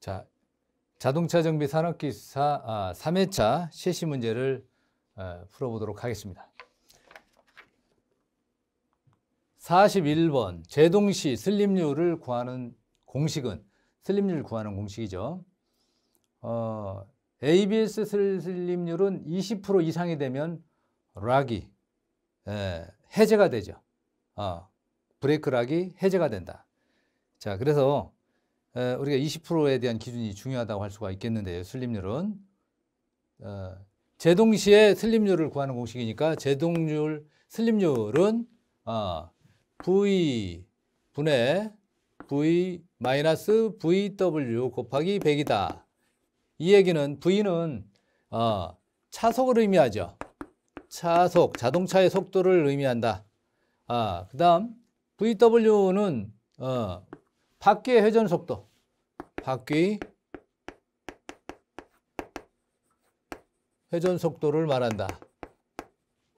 자, 자동차 정비 산업기사 아, 3회차 실시 문제를 어, 풀어보도록 하겠습니다. 41번 제동시 슬립률을 구하는 공식은 슬립률 구하는 공식이죠. 어, ABS 슬립률은 20% 이상이 되면 락이 에, 예, 해제가 되죠. 어, 브레이크 락이 해제가 된다. 자, 그래서 어, 우리가 20%에 대한 기준이 중요하다고 할 수가 있겠는데요. 슬립률은 어, 제동시에 슬립률을 구하는 공식이니까 제동률 슬립률은 어, v 분의 v 마이너스 vw 곱하기 100이다. 이 얘기는 v는 어, 차속을 의미하죠. 차속, 자동차의 속도를 의미한다. 아, 그 다음 VW는 어, 바퀴의 회전 속도. 바퀴 회전 속도를 말한다.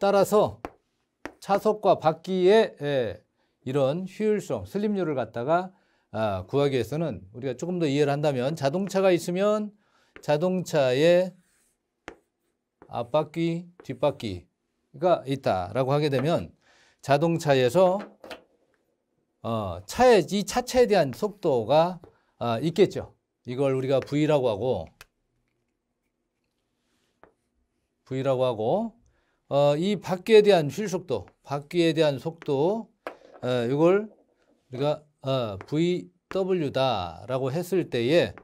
따라서 차속과 바퀴의 예, 이런 효율성, 슬립률을 갖다가 아, 구하기 위해서는 우리가 조금 더 이해를 한다면 자동차가 있으면 자동차의 앞바퀴, 뒷바퀴가 있다라고 하게 되면 자동차에서 어, 차에, 이 차체에 대한 속도가 아, 있겠죠. 이걸 우리가 V라고 하고, V라고 하고, 어, 이 바퀴에 대한 휠속도, 바퀴에 대한 속도, 어, 이걸 우리가 어, VW다라고 했을 때에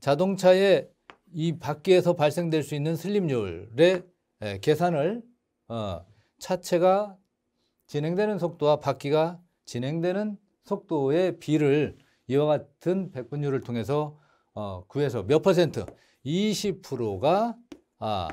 자동차의 이 바퀴에서 발생될 수 있는 슬립률의 예, 계산을 어, 차체가 진행되는 속도와 바퀴가 진행되는 속도의 비를 이와 같은 백분율을 통해서 어, 구해서 몇 퍼센트? 20%가 아,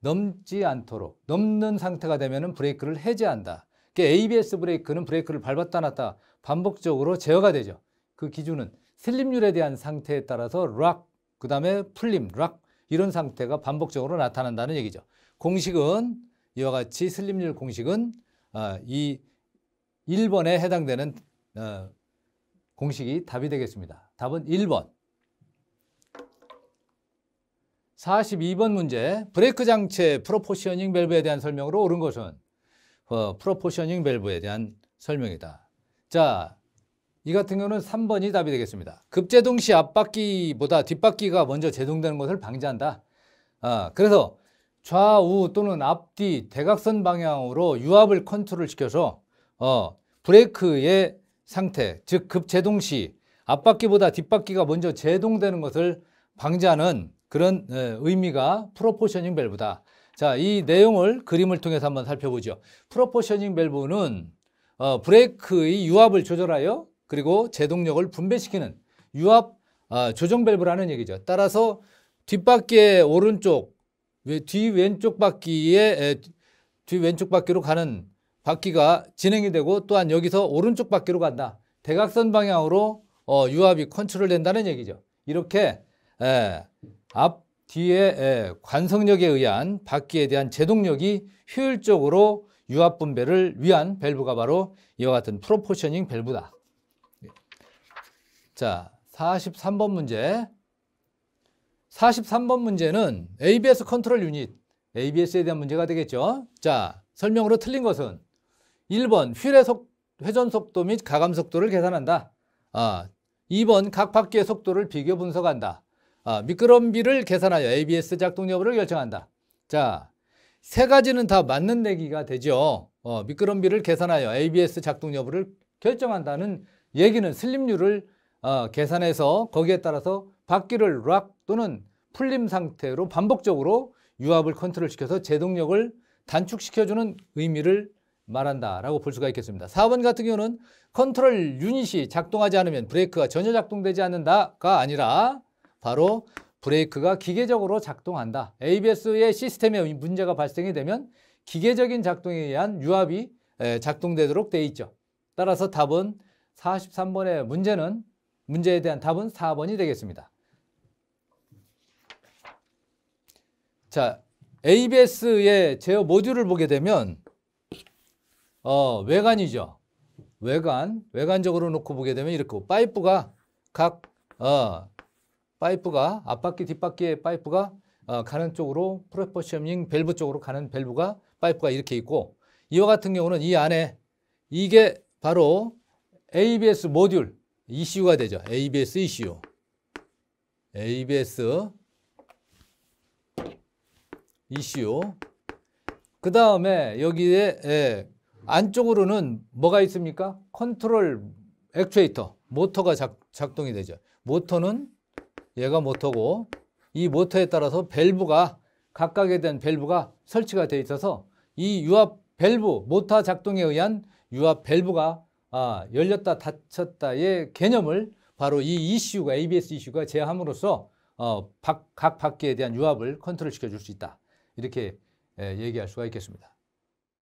넘지 않도록 넘는 상태가 되면 브레이크를 해제한다. 그 그러니까 ABS 브레이크는 브레이크를 밟았다 놨다 반복적으로 제어가 되죠. 그 기준은 슬립률에 대한 상태에 따라서 락, 그 다음에 풀림, 락 이런 상태가 반복적으로 나타난다는 얘기죠. 공식은 이와 같이 슬립률 공식은 아, 이 1번에 해당되는 어, 공식이 답이 되겠습니다. 답은 1번. 42번 문제. 브레이크 장치 의 프로포셔닝 밸브에 대한 설명으로 옳은 것은 어, 프로포셔닝 밸브에 대한 설명이다. 자, 이 같은 경우는 3번이 답이 되겠습니다. 급제동 시 앞바퀴보다 뒷바퀴가 먼저 제동되는 것을 방지한다. 아, 그래서 좌우 또는 앞뒤 대각선 방향으로 유압을 컨트롤 시켜서 어, 브레이크의 상태, 즉 급제동 시 앞바퀴보다 뒷바퀴가 먼저 제동되는 것을 방지하는 그런 어, 의미가 프로포셔닝 밸브다. 자, 이 내용을 그림을 통해서 한번 살펴보죠. 프로포셔닝 밸브는 어, 브레이크의 유압을 조절하여 그리고 제동력을 분배시키는 유압 어, 조정 밸브라는 얘기죠. 따라서 뒷바퀴의 오른쪽, 뒤 왼쪽 바퀴에뒤 왼쪽 바퀴로 가는 바퀴가 진행이 되고 또한 여기서 오른쪽 바퀴로 간다. 대각선 방향으로 어, 유압이 컨트롤된다는 얘기죠. 이렇게 에, 앞, 뒤에 에, 관성력에 의한 바퀴에 대한 제동력이 효율적으로 유압 분배를 위한 밸브가 바로 이와 같은 프로포셔닝 밸브다. 자, 43번 문제. 43번 문제는 ABS 컨트롤 유닛, ABS에 대한 문제가 되겠죠. 자, 설명으로 틀린 것은 1번 휠의 속, 회전 속도 및 가감 속도를 계산한다. 아, 2번 각 바퀴의 속도를 비교 분석한다. 아, 미끄럼비를 계산하여 ABS 작동 여부를 결정한다. 자, 세 가지는 다 맞는 내기가 되죠. 어, 미끄럼비를 계산하여 ABS 작동 여부를 결정한다는 얘기는 슬립률을 어, 계산해서 거기에 따라서 바퀴를 락 또는 풀림 상태로 반복적으로 유압을 컨트롤시켜서 제동력을 단축시켜주는 의미를 말한다라고 볼 수가 있겠습니다. 4번 같은 경우는 컨트롤 유닛이 작동하지 않으면 브레이크가 전혀 작동되지 않는다가 아니라 바로 브레이크가 기계적으로 작동한다. ABS의 시스템에 문제가 발생이 되면 기계적인 작동에 의한 유압이 작동되도록 돼 있죠. 따라서 답은 43번의 문제는 문제에 대한 답은 4번이 되겠습니다. 자, ABS의 제어 모듈을 보게 되면 어, 외관이죠. 외관, 외관적으로 놓고 보게 되면 이렇게 뭐 파이프가 각 어, 파이프가 앞바퀴 뒷바퀴의 파이프가 어, 가는 쪽으로 프로포셔닝 밸브 쪽으로 가는 밸브가 파이프가 이렇게 있고 이와 같은 경우는 이 안에 이게 바로 ABS 모듈 ECU가 되죠. ABS ECU. ABS ECU. 그 다음에 여기에 예, 안쪽으로는 뭐가 있습니까? 컨트롤 액추에이터, 모터가 작, 작동이 되죠. 모터는 얘가 모터고 이 모터에 따라서 밸브가 각각에 대한 밸브가 설치가 되어 있어서 이 유압 밸브, 모터 작동에 의한 유압 밸브가 아, 열렸다 닫혔다의 개념을 바로 이 이슈가 ABS 이슈가 제함으로써 어, 각 바퀴에 대한 유압을 컨트롤 시켜줄 수 있다. 이렇게 예, 얘기할 수가 있겠습니다.